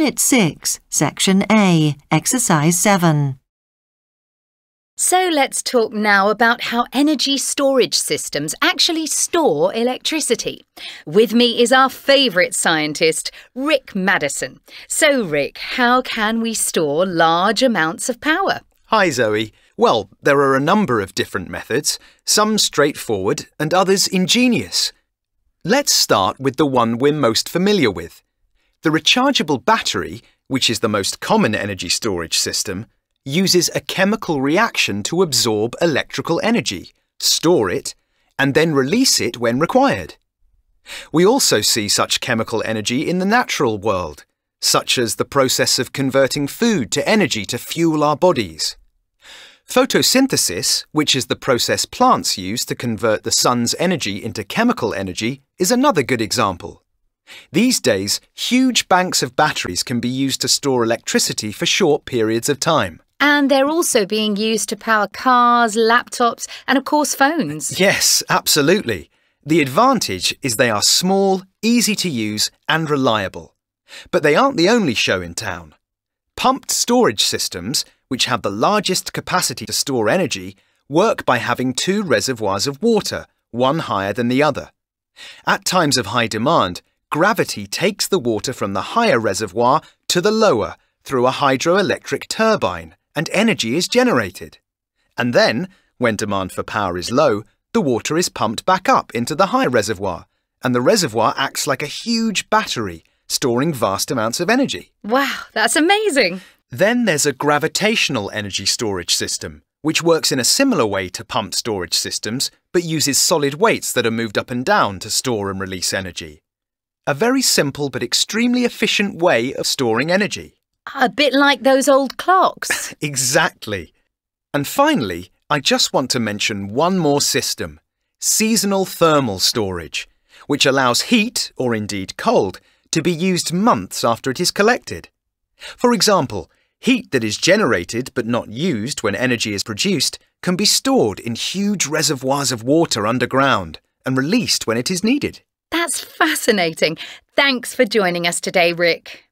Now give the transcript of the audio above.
Unit 6, Section A, Exercise 7. So let's talk now about how energy storage systems actually store electricity. With me is our favourite scientist, Rick Madison. So Rick, how can we store large amounts of power? Hi Zoe. Well, there are a number of different methods, some straightforward and others ingenious. Let's start with the one we're most familiar with, the rechargeable battery, which is the most common energy storage system, uses a chemical reaction to absorb electrical energy, store it, and then release it when required. We also see such chemical energy in the natural world, such as the process of converting food to energy to fuel our bodies. Photosynthesis, which is the process plants use to convert the sun's energy into chemical energy, is another good example. These days, huge banks of batteries can be used to store electricity for short periods of time. And they're also being used to power cars, laptops, and of course, phones. Yes, absolutely. The advantage is they are small, easy to use, and reliable. But they aren't the only show in town. Pumped storage systems, which have the largest capacity to store energy, work by having two reservoirs of water, one higher than the other. At times of high demand, gravity takes the water from the higher reservoir to the lower through a hydroelectric turbine, and energy is generated. And then, when demand for power is low, the water is pumped back up into the high reservoir, and the reservoir acts like a huge battery, storing vast amounts of energy. Wow, that's amazing! Then there's a gravitational energy storage system, which works in a similar way to pump storage systems, but uses solid weights that are moved up and down to store and release energy. A very simple but extremely efficient way of storing energy. A bit like those old clocks. exactly. And finally, I just want to mention one more system, seasonal thermal storage, which allows heat, or indeed cold, to be used months after it is collected. For example, heat that is generated but not used when energy is produced can be stored in huge reservoirs of water underground and released when it is needed. That's fascinating. Thanks for joining us today, Rick.